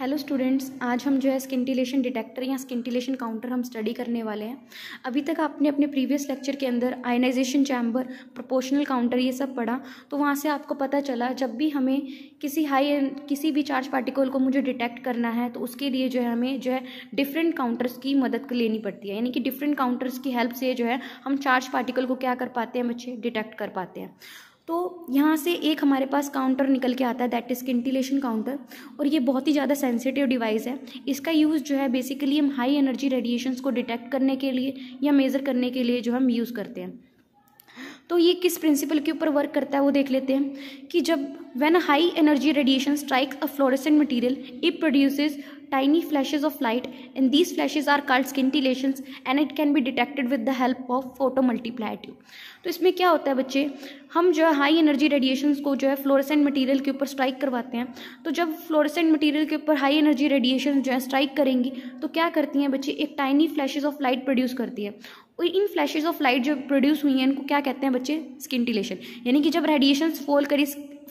hello students आज हम जो है स्किंटिलेशन डिटेक्टर या स्किनटिलेशन काउंटर हम स्टडी करने वाले हैं अभी तक आपने अपने प्रीवियस लेक्चर के अंदर आयनाइजेशन चैम्बर प्रोपोर्शनल काउंटर ये सब पढ़ा तो वहाँ से आपको पता चला जब भी हमें किसी हाई किसी भी चार्ज पार्टिकल को मुझे डिटेक्ट करना है तो उसके लिए जो है हमें जो है डिफरेंट काउंटर्स की मदद लेनी पड़ती है यानी कि डिफरेंट काउंटर्स की हेल्प से जो है हम चार्ज पार्टिकल को क्या कर पाते हैं बच्चे डिटेक्ट कर पाते हैं तो यहाँ से एक हमारे पास काउंटर निकल के आता है दैट इज़ किंटिलेशन काउंटर और ये बहुत ही ज़्यादा सेंसिटिव डिवाइस है इसका यूज़ जो है बेसिकली हम हाई एनर्जी रेडिएशंस को डिटेक्ट करने के लिए या मेज़र करने के लिए जो हम यूज़ करते हैं तो ये किस प्रिंसिपल के ऊपर वर्क करता है वो देख लेते हैं कि जब when high energy radiation strikes a fluorescent material it produces tiny flashes of light and these flashes are called scintillations and it can be detected with the help of photo multiplier tube तो इसमें क्या होता है बच्चे हम जो है high energy radiations को जो है फ्लोरेसेंट मटेरियल के ऊपर स्ट्राइक करवाते हैं तो जब फ्लोरेसेंट मटेरियल के ऊपर हाई एनर्जी रेडिएशन जो है स्ट्राइक करेंगी तो क्या करती हैं बच्चे एक tiny flashes of light produce करती है और इन फ्लैशेज ऑफ लाइट जो प्रोड्यूस हुई हैं इनको क्या कहते हैं बच्चे स्किनटिलेशन यानी कि जब रेडिएशन फॉल करी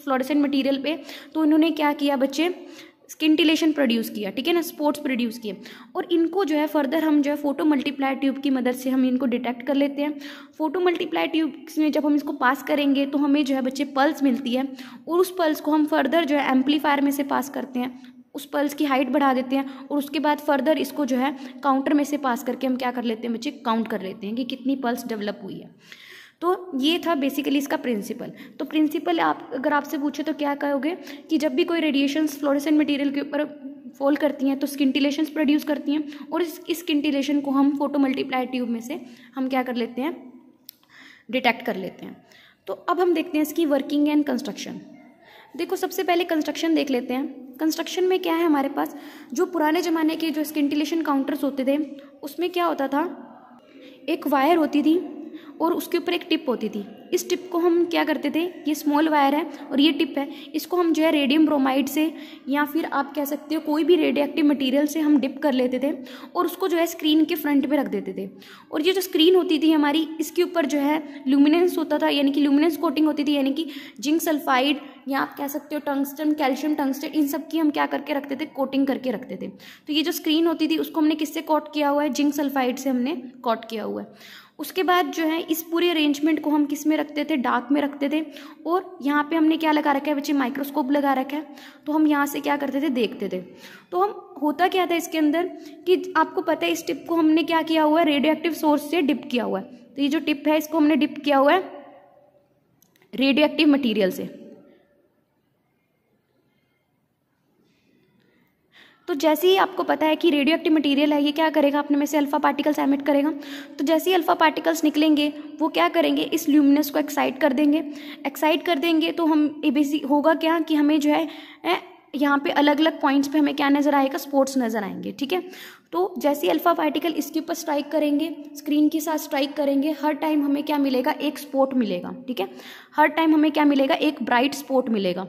फ्लोरेसेंट मटीरियल पर तो इन्होंने क्या किया बच्चे स्किनटिलेशन प्रोड्यूस किया ठीक है ना स्पोर्ट्स प्रोड्यूस किए और इनको जो है फर्दर हम जो है फोटो मल्टीप्लाई ट्यूब की मदद से हम इनको डिटेक्ट कर लेते हैं फोटो मल्टीप्लाई ट्यूब में जब हम इसको पास करेंगे तो हमें जो है बच्चे पल्स मिलती है और उस पल्स को हम फर्दर जो है एम्पलीफायर में से पास करते हैं उस पल्स की हाइट बढ़ा देते हैं और उसके बाद फर्दर इसको जो है काउंटर में से पास करके हम क्या कर लेते हैं बच्चे काउंट कर लेते हैं कि कितनी पल्स डेवलप हुई है तो ये था बेसिकली इसका प्रिंसिपल तो प्रिंसिपल आप अगर आपसे पूछे तो क्या कहोगे कि जब भी कोई रेडिएशंस फ्लोरेसेंट मटेरियल के ऊपर फॉल करती हैं तो स्किंटिलेशंस प्रोड्यूस करती हैं और इस स्किंटिलेशन को हम फोटो मल्टीप्लाई ट्यूब में से हम क्या कर लेते हैं डिटेक्ट कर लेते हैं तो अब हम देखते हैं इसकी वर्किंग एंड कंस्ट्रक्शन देखो सबसे पहले कंस्ट्रक्शन देख लेते हैं कंस्ट्रक्शन में क्या है हमारे पास जो पुराने ज़माने के जो स्किंटिलेशन काउंटर्स होते थे उसमें क्या होता था एक वायर होती थी और उसके ऊपर एक टिप होती थी इस टिप को हम क्या करते थे ये स्मॉल वायर है और ये टिप है इसको हम जो है रेडियम ब्रोमाइड से या फिर आप कह सकते हो कोई भी रेडियो एक्टिव मटीरियल से हम डिप कर लेते थे और उसको जो है स्क्रीन के फ्रंट पे रख देते थे और ये जो स्क्रीन होती थी हमारी इसके ऊपर जो है लुमिनेंस होता था यानी कि लुमिनेंस कोटिंग होती थी यानी कि जिंक सल्फाइड या आप कह सकते हो टंगस्टन कैल्शियम टंगस्टन इन सब की हम क्या करके रखते थे कोटिंग करके रखते थे तो ये जो स्क्रीन होती थी उसको हमने किससे कोट किया हुआ है जिंक सल्फाइड से हमने कोट किया हुआ है उसके बाद जो है इस पूरे अरेंजमेंट को हम किस में रखते थे डार्क में रखते थे और यहाँ पे हमने क्या लगा रखा है बच्चे माइक्रोस्कोप लगा रखा है तो हम यहाँ से क्या करते थे देखते थे तो हम होता क्या था इसके अंदर कि आपको पता है इस टिप को हमने क्या किया हुआ है रेडियो एक्टिव सोर्स से डिप किया हुआ है तो ये जो टिप है इसको हमने डिप किया हुआ है रेडियो एक्टिव मटीरियल से तो जैसे ही आपको पता है कि रेडियो एक्टिव मटीरियल है ये क्या करेगा अपने में से अल्फ़ा पार्टिकल्स एमिट करेगा तो जैसे ही अल्फ़ा पार्टिकल्स निकलेंगे वो क्या करेंगे इस ल्यूमिनस को एक्साइट कर देंगे एक्साइट कर देंगे तो हम ए होगा क्या कि हमें जो है यहाँ पे अलग अलग पॉइंट्स पे हमें क्या नज़र आएगा स्पोर्ट्स नज़र आएंगे ठीक है तो जैसे ही अल्फ़ा पार्टिकल इसके ऊपर स्ट्राइक करेंगे स्क्रीन के साथ स्ट्राइक करेंगे हर टाइम हमें क्या मिलेगा एक स्पोर्ट मिलेगा ठीक है हर टाइम हमें क्या मिलेगा एक ब्राइट स्पोर्ट मिलेगा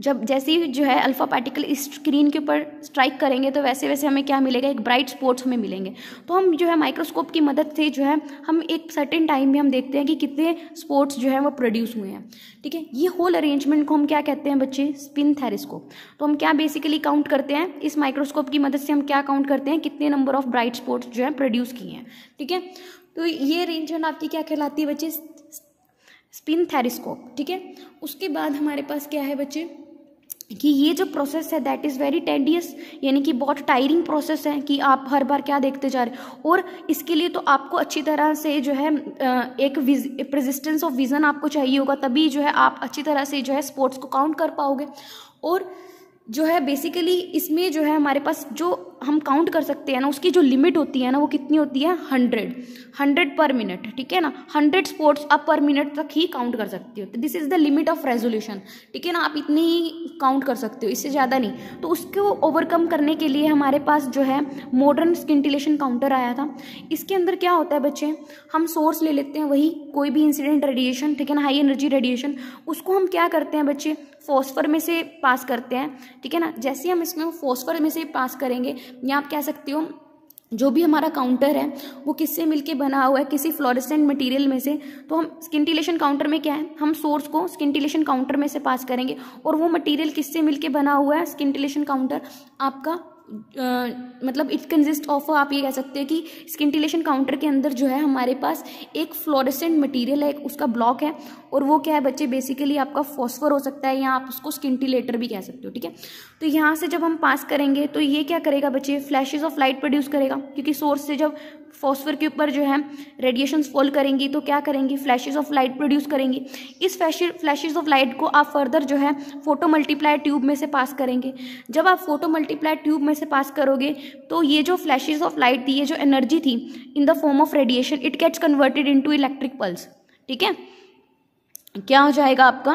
जब जैसे ही जो है अल्फ़ा पार्टिकल इस स्क्रीन के ऊपर स्ट्राइक करेंगे तो वैसे वैसे हमें क्या मिलेगा एक ब्राइट स्पॉट्स हमें मिलेंगे तो हम जो है माइक्रोस्कोप की मदद से जो है हम एक सर्टेन टाइम में हम देखते हैं कि कितने स्पॉट्स जो है वो प्रोड्यूस हुए हैं ठीक है ये होल अरेंजमेंट को हम क्या कहते हैं बच्चे स्पिन थेरेस्कोप तो हम क्या बेसिकली काउंट करते हैं इस माइक्रोस्कोप की मदद से हम क्या काउंट करते हैं कितने नंबर ऑफ ब्राइट स्पॉट्स जो है प्रोड्यूस किए हैं ठीक है तो ये अरेंजमेंट आपकी क्या कहलाती है बच्चे स्पिन थेरिस्कोप ठीक है उसके बाद हमारे पास क्या है बच्चे कि ये जो प्रोसेस है दैट इज़ वेरी टेंडियस यानी कि बहुत टायरिंग प्रोसेस है कि आप हर बार क्या देखते जा रहे और इसके लिए तो आपको अच्छी तरह से जो है एक प्रजिस्टेंस ऑफ विज़न आपको चाहिए होगा तभी जो है आप अच्छी तरह से जो है स्पोर्ट्स को काउंट कर पाओगे और जो है बेसिकली इसमें जो है हमारे पास जो हम काउंट कर सकते हैं ना उसकी जो लिमिट होती है ना वो कितनी होती है हंड्रेड हंड्रेड पर मिनट ठीक है ना हंड्रेड स्पोर्ट्स आप पर मिनट तक ही काउंट कर सकते हो तो this is the limit of resolution ठीक है ना आप इतनी ही काउंट कर सकते हो इससे ज़्यादा नहीं तो उसको ओवरकम करने के लिए हमारे पास जो है मॉडर्न स्किनटिलेशन काउंटर आया था इसके अंदर क्या होता है बच्चे हम सोर्स ले लेते हैं वही कोई भी इंसिडेंट रेडिएशन ठीक है ना हाई एनर्जी रेडिएशन उसको हम क्या करते हैं बच्चे फॉस्फर में से पास करते हैं ठीक है ना जैसे हम इसमें फॉस्फर में से पास करेंगे या आप कह सकते हो जो भी हमारा काउंटर है वो किससे मिलके बना हुआ है किसी फ्लोरिसेंट मटेरियल में से तो हम स्किनटिलेशन काउंटर में क्या है हम सोर्स को स्किनटिलेशन काउंटर में से पास करेंगे और वो मटेरियल किससे मिलके बना हुआ है स्किंटिलेशन काउंटर आपका मतलब इट कंजिस्ट ऑफ आप ये कह सकते हैं कि स्किंटिलेशन काउंटर के अंदर जो है हमारे पास एक फ्लोरेसेंट मटेरियल है एक उसका ब्लॉक है और वो क्या है बच्चे बेसिकली आपका फॉस्फर हो सकता है या आप उसको स्किनटिलेटर भी कह सकते हो ठीक है तो यहाँ से जब हम पास करेंगे तो ये क्या करेगा बच्चे फ्लैशेज ऑफ लाइट प्रोड्यूस करेगा क्योंकि सोर्स से जब फॉस्फर के ऊपर जो है रेडिएशंस फॉल करेंगी तो क्या करेंगी फ्लैशेस ऑफ लाइट प्रोड्यूस करेंगी इस फ्लैशेस ऑफ लाइट को आप फर्दर जो है फोटो मल्टीप्लाई ट्यूब में से पास करेंगे जब आप फोटो मल्टीप्लाई ट्यूब में से पास करोगे तो ये जो फ्लैशेज ऑफ लाइट थी ये जो एनर्जी थी in the form of radiation it gets converted in electric pulse ठीक है क्या हो जाएगा आपका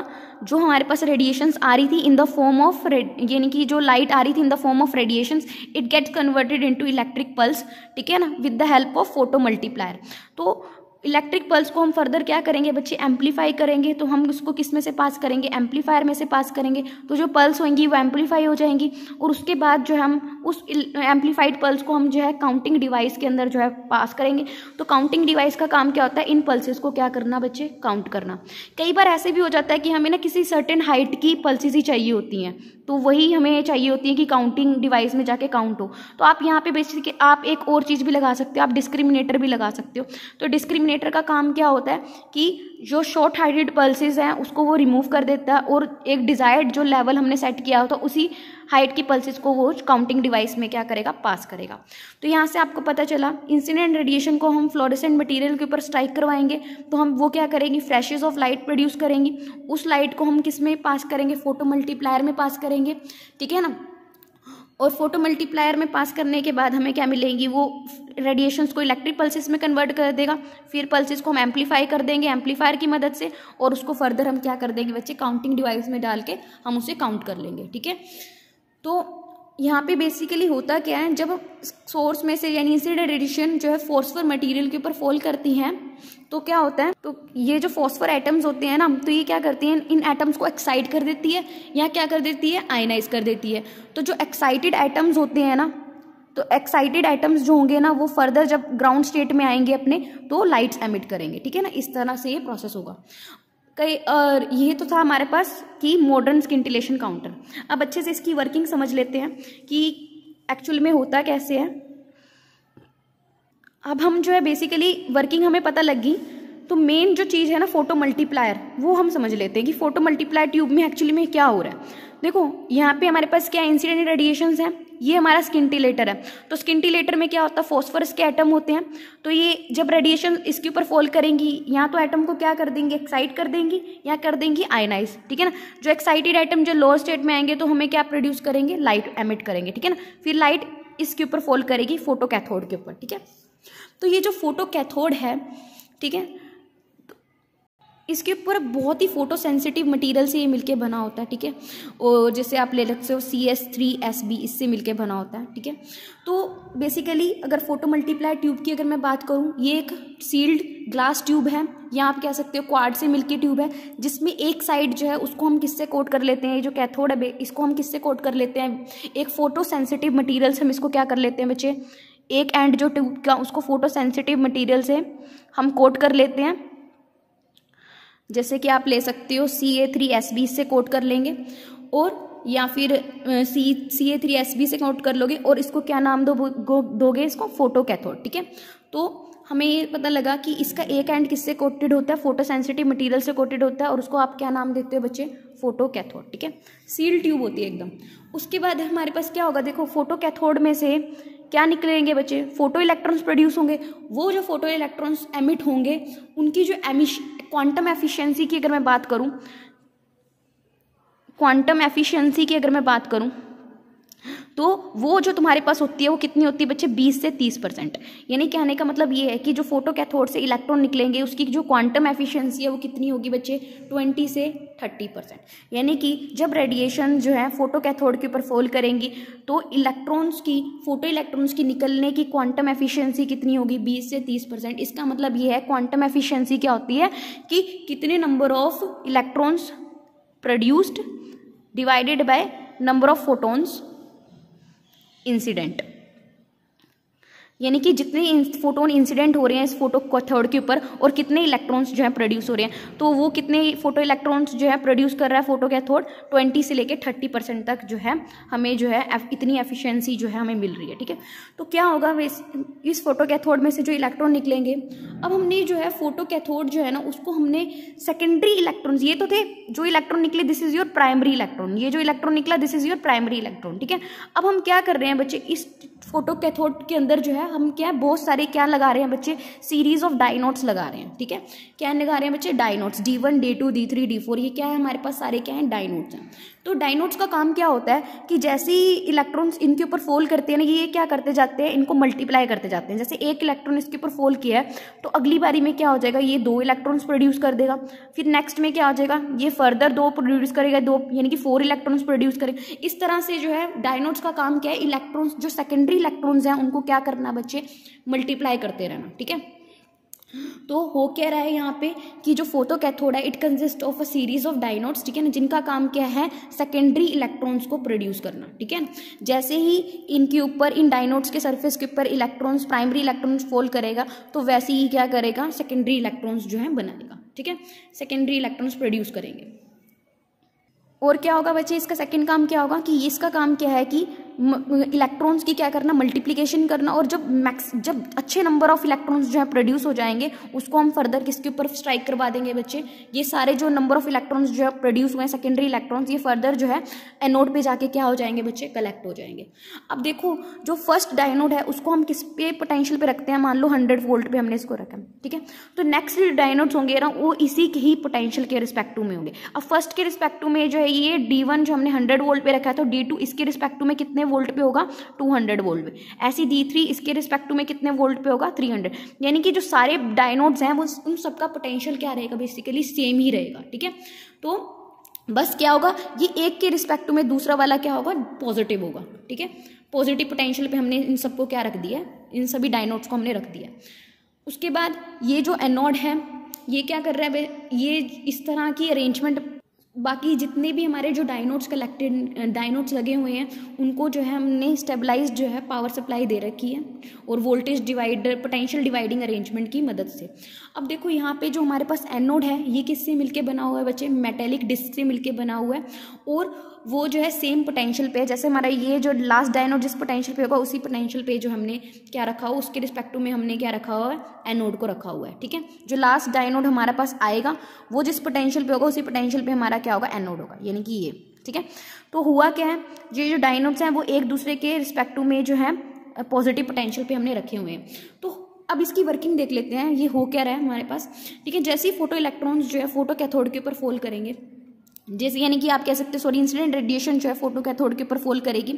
जो हमारे पास रेडिएशंस आ रही थी इन द फॉर्म ऑफ यानी कि जो लाइट आ रही थी in the form of radiations it gets converted into electric pulse ठीक है ना with the help of photo multiplier तो इलेक्ट्रिक पल्स को हम फर्दर क्या करेंगे बच्चे एम्पलीफाई करेंगे तो हम उसको किस में से पास करेंगे एम्पलीफायर में से पास करेंगे तो जो पल्स होंगी वो एम्पलीफाई हो जाएंगी और उसके बाद जो हम उस एम्पलीफाइड पल्स को हम जो है काउंटिंग डिवाइस के अंदर जो है पास करेंगे तो काउंटिंग डिवाइस का काम क्या होता है इन पल्सेस को क्या करना बच्चे काउंट करना कई बार ऐसे भी हो जाता है कि हमें ना किसी सर्टेन हाइट की पल्सेस ही चाहिए होती हैं तो वही हमें चाहिए होती है कि काउंटिंग डिवाइस में जाके काउंट हो तो आप यहाँ पे बेसिक आप एक और चीज़ भी लगा सकते हो आप डिस्क्रिमिनेटर भी लगा सकते हो तो डिस्क्रिमिनेटर का काम क्या होता है कि जो शॉर्ट हाइटेड पल्सेज हैं उसको वो रिमूव कर देता है और एक डिज़ायर्ड जो लेवल हमने सेट किया होता तो है उसी हाइट की पल्सिस को वो काउंटिंग डिवाइस में क्या करेगा पास करेगा तो यहाँ से आपको पता चला इंसिडेंट रेडिएशन को हम फ्लोरेसेंट मटेरियल के ऊपर स्ट्राइक करवाएंगे तो हम वो क्या करेंगी फ्लैशेज ऑफ लाइट प्रोड्यूस करेंगी उस लाइट को हम किस में पास करेंगे फोटो मल्टीप्लायर में पास करेंगे ठीक है ना और फोटो मल्टीप्लायर में पास करने के बाद हमें क्या मिलेंगी वो रेडिएशंस को इलेक्ट्रिक पल्सिस में कन्वर्ट कर देगा फिर पल्सिस को हम एम्पलीफाई कर देंगे एम्पलीफायर की मदद से और उसको फर्दर हम क्या कर देंगे बच्चे काउंटिंग डिवाइस में डाल के हम उसे काउंट कर लेंगे ठीक है तो यहाँ पे बेसिकली होता क्या है जब सोर्स में से यानी इंसिडेंट रेडिएशन जो है फोर्सफर मटेरियल के ऊपर फॉल करती हैं तो क्या होता है तो ये जो फॉस्फर एटम्स होते हैं ना तो ये क्या करती हैं इन एटम्स को एक्साइट कर देती है या क्या कर देती है आयनाइज कर देती है तो जो एक्साइटेड एटम्स होते हैं ना तो एक्साइटेड एटम्स जो होंगे ना वो फर्दर जब ग्राउंड स्टेट में आएंगे अपने तो लाइट्स एमिट करेंगे ठीक है ना इस तरह से ये प्रोसेस होगा कई और ये तो था हमारे पास कि मॉडर्न स्किंटिलेशन काउंटर अब अच्छे से इसकी वर्किंग समझ लेते हैं कि एक्चुअल में होता कैसे है अब हम जो है बेसिकली वर्किंग हमें पता लग गई तो मेन जो चीज़ है ना फोटो मल्टीप्लायर वो हम समझ लेते हैं कि फोटो मल्टीप्लायर ट्यूब में एक्चुअली में क्या हो रहा है देखो यहाँ पे हमारे पास क्या इंसिडेंट रेडिएशंस हैं ये हमारा स्किनटिलेटर है तो स्किनटिलेटर में क्या होता है फॉस्फोरस के एटम होते हैं तो ये जब रेडिएशन इसके ऊपर फॉल करेंगी या तो एटम को क्या कर देंगी एक्साइट कर देंगी या कर देंगी आयनाइज ठीक है ना जो एक्साइटेड एटम जो लोअर स्टेट में आएंगे तो हमें क्या प्रोड्यूस करेंगे लाइट एमिट करेंगे ठीक है ना फिर लाइट इसके ऊपर फॉल करेगी फोटो कैथोड के ऊपर ठीक है तो ये जो फोटो कैथोड है ठीक है इसके ऊपर बहुत ही फोटो सेंसिटिव मटेरियल से ये मिलके बना होता है ठीक है और जैसे आप ले सकते हो C S three S B इससे मिलके बना होता है ठीक है तो बेसिकली अगर फोटो मल्टीप्लाई ट्यूब की अगर मैं बात करूँ ये एक सील्ड ग्लास ट्यूब है या आप कह सकते हो क्वाड से मिलके ट्यूब है जिसमें एक साइड जो है उसको हम किससे कोट कर लेते हैं जो कैथोड है इसको हम किससे कोट कर लेते हैं एक फोटो सेंसिटिव मटीरियल से हम इसको क्या कर लेते हैं बच्चे एक एंड जो ट्यूब का उसको फोटो सेंसिटिव मटीरियल से हम कोट कर लेते हैं जैसे कि आप ले सकते हो C A three S B से कोट कर लेंगे और या फिर C C A three S B से कोट कर लोगे और इसको क्या नाम दो दोगे इसको फोटो कैथोड ठीक है तो हमें ये पता लगा कि इसका एक एंड किससे कोटेड होता है फोटो सेंसिटिव मटीरियल से कोटेड होता है और उसको आप क्या नाम देते हो बच्चे फोटो कैथोड ठीक है सील ट्यूब होती है एकदम उसके बाद हमारे पास क्या होगा देखो फोटो कैथोड में से क्या निकलेंगे बच्चे फोटो इलेक्ट्रॉन्स प्रोड्यूस होंगे वो जो फोटो इलेक्ट्रॉन्स एमिट होंगे उनकी जो एमिश क्वांटम एफिशिएंसी की अगर मैं बात करूँ क्वांटम एफिशिएंसी की अगर मैं बात करूँ तो वो जो तुम्हारे पास होती है वो कितनी होती है बच्चे 20 से 30 परसेंट यानी कहने का मतलब ये है कि जो फोटो कैथोड से इलेक्ट्रॉन निकलेंगे उसकी जो क्वांटम एफिशिएंसी है वो कितनी होगी बच्चे 20 से 30 परसेंट यानी कि जब रेडिएशन जो है फोटो कैथोड के ऊपर फॉल करेंगी तो इलेक्ट्रॉन्स की फोटो इलेक्ट्रॉन्स की निकलने की क्वांटम एफिशियंसी कितनी होगी बीस से तीस परसेंट इसका मतलब ये है क्वांटम एफिशियंसी क्या होती है कि कितने number of electrons produced divided by number of photons incident यानी कि जितने फोटोन इंसिडेंट हो रहे हैं इस फोटो कैथोड के ऊपर और कितने इलेक्ट्रॉन्स जो है प्रोड्यूस हो रहे हैं तो वो कितने फोटो इलेक्ट्रॉन्स जो है प्रोड्यूस कर रहा है फोटो कैथोड ट्वेंटी से लेकर थर्टी परसेंट तक जो है हमें जो है इतनी एफिशिएंसी जो है हमें मिल रही है ठीक है तो क्या होगा इस, इस फोटो कैथोड में से जो इलेक्ट्रॉन निकलेंगे अब हमने जो है फोटो कैथोड जो है ना उसको हमने सेकेंडरी इलेक्ट्रॉन ये तो थे जो इलेक्ट्रॉन निकले this is your primary electron ये जो इलेक्ट्रॉन निकला this is your primary electron ठीक है अब हम क्या कर रहे हैं बच्चे इस फोटो कैथोड के अंदर जो है हम क्या है बहुत सारे क्या लगा रहे हैं बच्चे सीरीज ऑफ डाइनोट्स लगा रहे हैं ठीक है क्या लगा रहे हैं बच्चे dynodes D one D two D three D four ये क्या है हमारे पास सारे क्या है डाइनोट्स हैं तो डाइनोट्स का काम क्या होता है कि जैसे ही इलेक्ट्रॉन्स इनके ऊपर फोल करते हैं ना ये क्या करते जाते हैं इनको मल्टीप्लाई करते जाते हैं जैसे एक इलेक्ट्रॉन इसके ऊपर फोल किया है तो अगली बारी में क्या हो जाएगा ये दो इलेक्ट्रॉन्स प्रोड्यूस कर देगा फिर नेक्स्ट में क्या हो जाएगा ये फर्दर दो प्रोड्यूस करेगा दो यानी कि फोर इलेक्ट्रॉन्स प्रोड्यूस करेगा इस तरह से जो है डायनोट्स का काम क्या है इलेक्ट्रॉन्स जो सेकेंडरी इलेक्ट्रॉन्स हैं उनको क्या करना बच्चे मल्टीप्लाई करते रहना ठीक है तो हो क्या रहा है यहाँ पे कि जो फोटो कैथोड है it consist of a series of dynodes ठीक है ना जिनका काम क्या है सेकेंडरी इलेक्ट्रॉन्स को प्रोड्यूस करना ठीक है ना जैसे ही इनके ऊपर इन डायनोट्स के सरफेस के ऊपर इलेक्ट्रॉन्स प्राइमरी इलेक्ट्रॉन्स फॉल करेगा तो वैसे ही क्या करेगा सेकेंडरी इलेक्ट्रॉन्स जो है बनाएगा ठीक है सेकेंडरी इलेक्ट्रॉन्स प्रोड्यूस करेंगे और क्या होगा बच्चे इसका सेकेंड काम क्या होगा कि इसका काम क्या है कि इलेक्ट्रॉन्स की क्या करना मल्टीप्लीकेशन करना और जब मैक्स जब अच्छे नंबर ऑफ इलेक्ट्रॉन्स जो है प्रोड्यूस हो जाएंगे उसको हम फर्दर किसके ऊपर स्ट्राइक करवा देंगे बच्चे ये सारे जो नंबर ऑफ इलेक्ट्रॉन्स जो है प्रोड्यूस हुए सेकेंडरी इलेक्ट्रॉन्स ये फर्दर जो है एनोड पे जाके क्या हो जाएंगे बच्चे कलेक्ट हो जाएंगे अब देखो जो फर्स्ट डायनोड है उसको हम किस पे पोटेंशियल पे रखते हैं मान लो हंड्रेड वोल्ट पे हमने इसको रखा ठीक है तो नेक्स्ट डायनोड्स होंगे ना वो इसी के ही पोटेंशियल के रिस्पेक्टिव में होंगे अब फर्स्ट के रिस्पेक्टिव में जो है ये डी जो हमने हंड्रेड वोल्ट पे रखा है तो डी इसके रिस्पेक्टू में कितने कितने वोल्ट पे होगा 200 हंड्रेड वोल्ट ऐसी डी थ्री इसके रिस्पेक्ट में कितने वोल्ट पे होगा 300 यानी कि जो सारे डायनोड्स हैं वो उन सबका पोटेंशियल क्या रहेगा बेसिकली सेम ही रहेगा ठीक है तो बस क्या होगा ये एक के रिस्पेक्ट में दूसरा वाला क्या होगा पॉजिटिव होगा ठीक है पॉजिटिव पोटेंशियल पे हमने इन सबको क्या रख दिया इन सभी डायनोड्स को हमने रख दिया उसके बाद ये जो एनोड है ये क्या कर रहा है ये इस तरह की अरेंजमेंट बाकी जितने भी हमारे जो डायनोट्स कलेक्टेड डायनोट्स लगे हुए हैं उनको जो है हमने स्टेबलाइज जो है पावर सप्लाई दे रखी है और voltage divider potential dividing arrangement की मदद से अब देखो यहाँ पे जो हमारे पास एनोड है ये किससे मिलके बना हुआ है बच्चे मेटेलिक डिस्क से मिलके बना हुआ है और वो जो है सेम पोटेंशियल पे जैसे हमारा ये जो लास्ट डायनोड जिस पोटेंशियल पे होगा उसी पोटेंशियल पे जो हमने क्या रखा हो उसके रिस्पेक्टिव में हमने क्या रखा हुआ है एनोड को रखा हुआ है ठीक है जो लास्ट डायनोड हमारे पास आएगा वो जिस पोटेंशियल पे होगा उसी पोटेंशियल पे हमारा क्या होगा एनोड होगा यानी कि ये ठीक है तो हुआ क्या है ये जो डायनोड्स हैं वो एक दूसरे के रिस्पेक्टिव में जो है पॉजिटिव पोटेंशियल पे हमने रखे हुए हैं तो अब इसकी वर्किंग देख लेते हैं ये हो क्या रहा है हमारे पास ठीक है जैसे ही फोटो इलेक्ट्रॉन्स जो है फोटो कैथोड के ऊपर फोल करेंगे जैसे यानी कि आप कह सकते हैं सॉरी इंसिडेंट रेडिएशन जो है फोटो कैथोड के ऊपर फोल करेगी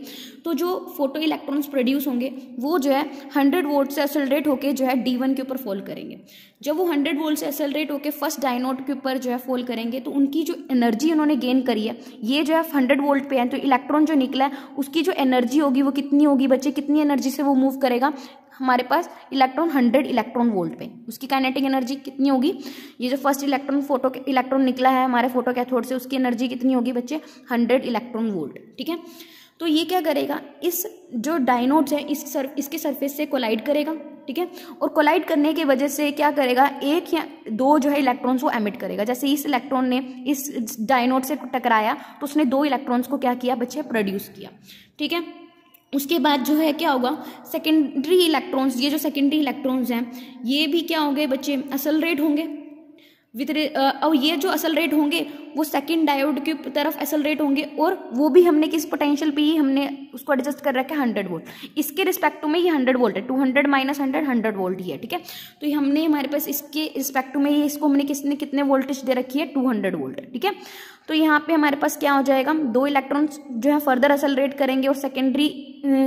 तो जो फोटो इलेक्ट्रॉन्स प्रोड्यूस होंगे वो जो है हंड्रेड वोल्ट से एसलरेट होकर जो है डी वन के ऊपर फोल करेंगे जब वो हंड्रेड वोल्ट से एसलरेट होकर फर्स्ट डायनोड के ऊपर जो है फोल करेंगे तो उनकी जो एनर्जी उन्होंने गेन करी है ये जो है हंड्रेड वोल्ट पे है तो इलेक्ट्रॉन जो निकला है उसकी जो एनर्जी होगी वो कितनी होगी बच्चे कितनी एनर्जी से वो मूव करेगा हमारे पास इलेक्ट्रॉन हंड्रेड इलेक्ट्रॉन वोल्ट पे उसकी काइनेटिक एनर्जी कितनी होगी ये जो फर्स्ट इलेक्ट्रॉन फोटो इलेक्ट्रॉन निकला है हमारे फोटो कैथोड से उसकी एनर्जी कितनी होगी बच्चे हंड्रेड इलेक्ट्रॉन वोल्ट ठीक है तो ये क्या करेगा इस जो डायनोड्स है इस सर, इसके सरफेस से कोलाइड करेगा ठीक है और कोलाइड करने की वजह से क्या करेगा एक या दो जो है इलेक्ट्रॉन्स को एमिट करेगा जैसे इस इलेक्ट्रॉन ने इस डायनोड से टकराया तो उसने दो इलेक्ट्रॉन्स को क्या किया बच्चे प्रोड्यूस किया ठीक है उसके बाद जो है क्या होगा सेकेंडरी इलेक्ट्रॉन्स ये जो सेकेंडरी इलेक्ट्रॉन्स हैं ये भी क्या होंगे बच्चे असल रेट होंगे विद और ये जो असल रेट होंगे वो सेकेंड डायोड की तरफ एसलरेट होंगे और वो भी हमने किस पोटेंशियल पे ही हमने उसको एडजस्ट कर रखा है हंड्रेड वोल्ट इसके रिस्पेक्ट में ये हंड्रेड वोल्ट है two hundred minus hundred hundred volt ही है ठीक है तो ये हमने हमारे पास इसके रिस्पेक्ट में ये इसको हमने किसने कितने वोल्टेज दे रखी है टू हंड्रेड वोल्ट ठीक है तो यहाँ पे हमारे पास क्या हो जाएगा दो इलेक्ट्रॉन्स जो है फर्दर एसलरेट करेंगे और सेकेंडरी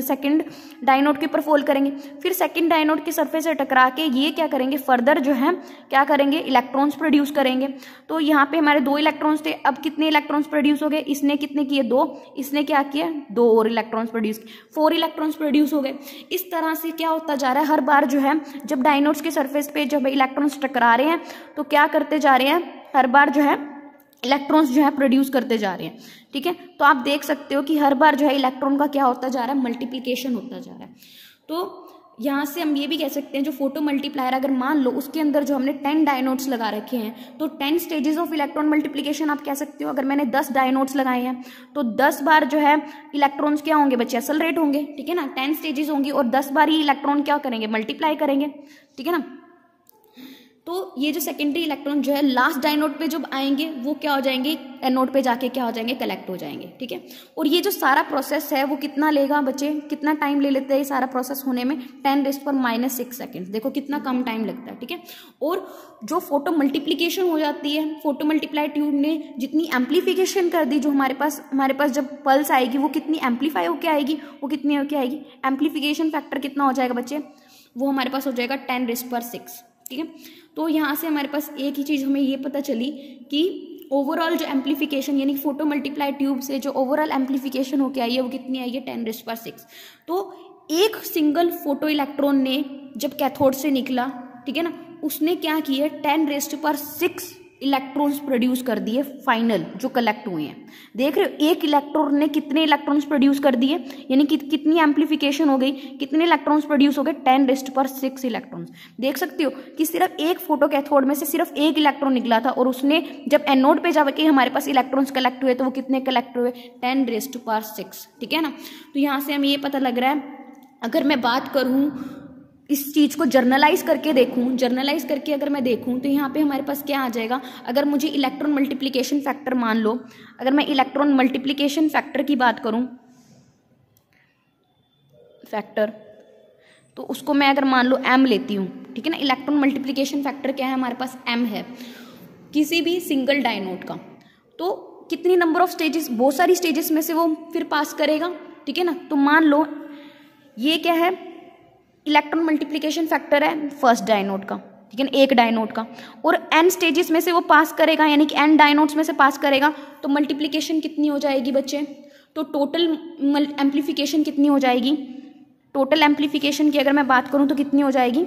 सेकेंड डायनोड के ऊपर फोल करेंगे फिर सेकेंड डायनोड के सरफेस से टकरा के ये क्या करेंगे फर्दर जो है क्या करेंगे इलेक्ट्रॉन्स प्रोड्यूस करेंगे तो यहाँ पे हमारे दो इलेक्ट्रॉन्स इलेक्ट्रॉन्स थे अब कितने इलेक्ट्रॉन्स प्रोड्यूस हो गए इसने कितने किए दो इसने क्या किया दो और electrons produce four electrons produce हो गए इस तरह से क्या होता जा रहा है हर बार जो है जब डायनोट्स के सर्फेस पे जब इलेक्ट्रॉन्स टकरा रहे हैं तो क्या करते जा रहे हैं हर बार जो है इलेक्ट्रॉन्स जो है प्रोड्यूस करते जा रहे हैं ठीक है तो आप देख सकते हो कि हर बार जो है इलेक्ट्रॉन का क्या होता जा रहा है मल्टीप्लीकेशन होता जा रहा है तो यहाँ से हम ये भी कह सकते हैं जो फोटो मल्टीप्लायर अगर मान लो उसके अंदर जो हमने टेन डायनोट्स लगा रखे हैं तो ten stages of electron multiplication आप कह सकते हो अगर मैंने दस डायनोट्स लगाए हैं तो दस बार जो है इलेक्ट्रॉन्स क्या होंगे बच्चे असल रेट होंगे ठीक है ना टेन स्टेजेस होंगी और दस बार ही इलेक्ट्रॉन क्या करेंगे मल्टीप्लाई करेंगे ठीक है ना तो ये जो सेकेंडरी इलेक्ट्रॉन जो है लास्ट डायनोट पे जब आएंगे वो क्या हो जाएंगे एनोड पे जाके क्या हो जाएंगे कलेक्ट हो जाएंगे ठीक है और ये जो सारा प्रोसेस है वो कितना लेगा बच्चे कितना टाइम ले लेते हैं ये सारा प्रोसेस होने में टेन रेस्ट पर माइनस सिक्स सेकेंड देखो कितना कम टाइम लगता है ठीक है और जो फोटो मल्टीप्लीकेशन हो जाती है फोटो मल्टीप्लाई ट्यूब ने जितनी एम्पलीफिकेशन कर दी जो हमारे पास हमारे पास जब पल्स आएगी वो कितनी एम्पलीफाई होकर आएगी वो कितनी होकर आएगी एम्पलीफिकेशन फैक्टर कितना हो जाएगा बच्चे वो हमारे पास हो जाएगा टेन रेस्ट पर सिक्स ठीक है तो यहाँ से हमारे पास एक ही चीज़ हमें ये पता चली कि ओवरऑल जो एम्पलीफिकेशन यानी फोटो मल्टीप्लाई ट्यूब से जो ओवरऑल एम्पलीफिकेशन होकर आई है वो कितनी आई है टेन रिस्ट पर सिक्स तो एक सिंगल फोटो इलेक्ट्रॉन ने जब कैथोड से निकला ठीक है ना उसने क्या किया टेन रेस्ट पर सिक्स इलेक्ट्रॉन्स प्रोड्यूस कर दिए फाइनल जो कलेक्ट हुए हैं देख रहे हो एक इलेक्ट्रॉन ने कितने इलेक्ट्रॉन्स प्रोड्यूस कर दिए यानी कि कितनी एम्पलीफिकेशन हो गई कितने इलेक्ट्रॉन्स प्रोड्यूस हो गए टेन रिस्ट पर सिक्स इलेक्ट्रॉन्स देख सकते हो कि सिर्फ एक फोटो कैथोड में से सिर्फ एक इलेक्ट्रॉन निकला था और उसने जब एनोड पर जाकर हमारे पास इलेक्ट्रॉन्स कलेक्ट हुए तो वो कितने कलेक्ट हुए टेन रिस्ट पर सिक्स ठीक है ना तो यहाँ से हमें ये पता लग रहा है अगर मैं बात करूँ इस चीज़ को जर्नलाइज करके देखूं जर्नलाइज करके अगर मैं देखूं तो यहाँ पे हमारे पास क्या आ जाएगा अगर मुझे इलेक्ट्रॉन मल्टीप्लिकेशन फैक्टर मान लो अगर मैं इलेक्ट्रॉन मल्टीप्लिकेशन फैक्टर की बात करूँ फैक्टर तो उसको मैं अगर मान लो एम लेती हूँ ठीक है ना इलेक्ट्रॉन मल्टीप्लीकेशन फैक्टर क्या है हमारे पास एम है किसी भी सिंगल डायनोट का तो कितनी नंबर ऑफ स्टेजेस बहुत सारी स्टेजेस में से वो फिर पास करेगा ठीक है ना तो मान लो ये क्या है इलेक्ट्रॉन मल्टीप्लिकेशन फैक्टर है फर्स्ट डायनोट का ठीक है ना एक डायनोट का और एन स्टेजेस में से वो पास करेगा यानी कि एन डायनोड्स में से पास करेगा तो मल्टीप्लिकेशन कितनी हो जाएगी बच्चे तो टोटल एम्प्लीफिकेशन कितनी हो जाएगी टोटल एम्प्लीफिकेशन की अगर मैं बात करूँ तो कितनी हो जाएगी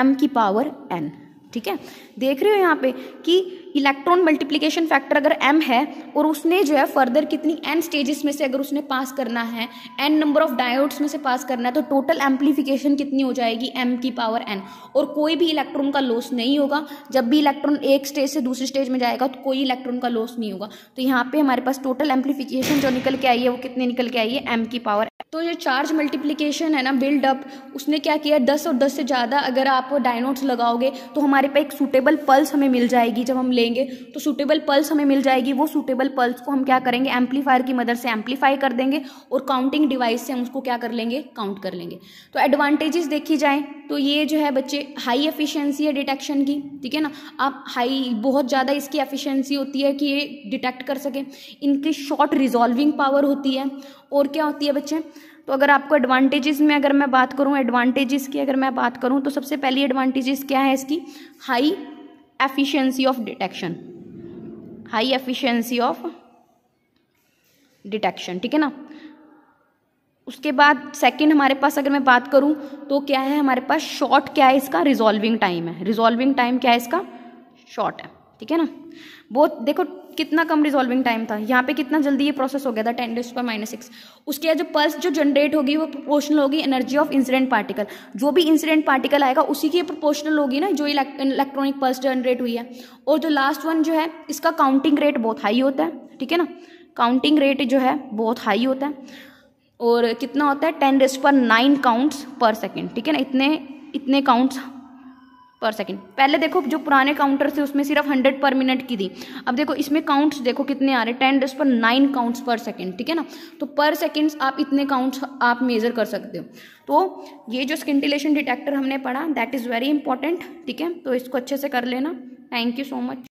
एम की पावर एन ठीक है देख रहे हो यहाँ पे कि इलेक्ट्रॉन मल्टीप्लीकेशन फैक्टर अगर एम है और उसने जो है फर्दर कितनी एन स्टेजेस में से अगर उसने पास करना है एन नंबर ऑफ डायोड्स में से पास करना है तो टोटल एम्पलीफिकेशन कितनी हो जाएगी एम की पावर एन और कोई भी इलेक्ट्रॉन का लॉस नहीं होगा जब भी इलेक्ट्रॉन एक स्टेज से दूसरे स्टेज में जाएगा तो कोई इलेक्ट्रॉन का लॉस नहीं होगा तो यहाँ पे हमारे पास टोटल एम्पलीफिकेशन जो निकल के आई है वो कितनी निकल के आई है एम की पावर तो ये चार्ज मल्टीप्लिकेशन है ना बिल्डअप उसने क्या किया दस और दस से ज़्यादा अगर आप डायनोट्स लगाओगे तो हमारे पे एक सूटेबल पल्स हमें मिल जाएगी जब हम लेंगे तो सूटेबल पल्स हमें मिल जाएगी वो सूटेबल पल्स को हम क्या करेंगे एम्पलीफायर की मदद से एम्पलीफाई कर देंगे और काउंटिंग डिवाइस से हम उसको क्या कर लेंगे काउंट कर लेंगे तो एडवांटेजेस देखी जाएँ तो ये जो है बच्चे हाई एफिशियंसी है डिटेक्शन की ठीक है ना आप हाई बहुत ज़्यादा इसकी एफिशियंसी होती है कि ये डिटेक्ट कर सकें इनकी शॉर्ट रिजॉल्विंग पावर होती है और क्या होती है बच्चे तो अगर आपको एडवांटेजेस में अगर मैं बात करूं एडवांटेजेस की अगर मैं बात करूं तो सबसे पहली एडवांटेजेस क्या है इसकी high efficiency of detection high efficiency of detection ठीक है ना उसके बाद सेकंड हमारे पास अगर मैं बात करूं तो क्या है हमारे पास शॉर्ट क्या है इसका रिजॉल्विंग टाइम है रिजॉल्विंग टाइम क्या है इसका शॉर्ट है ठीक है ना बहुत देखो कितना कम रिजॉल्विंग टाइम था यहाँ पे कितना जल्दी ये प्रोसेस हो गया था टेन डेज पर माइनस सिक्स उसके बाद जो पल्स जो जनरेट होगी वो प्रोपोर्शनल होगी एनर्जी ऑफ इंसिडेंट पार्टिकल जो भी इंसिडेंट पार्टिकल आएगा उसी की प्रोपोर्शनल होगी ना जो इलेक्ट्रॉनिक पल्स जनरेट हुई है और जो लास्ट वन जो है इसका काउंटिंग रेट बहुत हाई होता है ठीक है ना काउंटिंग रेट जो है बहुत हाई होता है और कितना होता है टेन डेज पर नाइन काउंट्स पर सेकेंड ठीक है ना इतने इतने काउंट्स पर सेकंड पहले देखो जो पुराने काउंटर थे उसमें सिर्फ हंड्रेड पर मिनट की थी अब देखो इसमें काउंट्स देखो कितने आ रहे हैं टेन डेज पर नाइन काउंट्स पर सेकंड ठीक है ना तो पर सेकंड्स आप इतने काउंट्स आप मेज़र कर सकते हो तो ये जो स्किंटिलेशन डिटेक्टर हमने पढ़ा दैट इज़ वेरी इंपॉर्टेंट ठीक है तो इसको अच्छे से कर लेना थैंक यू सो मच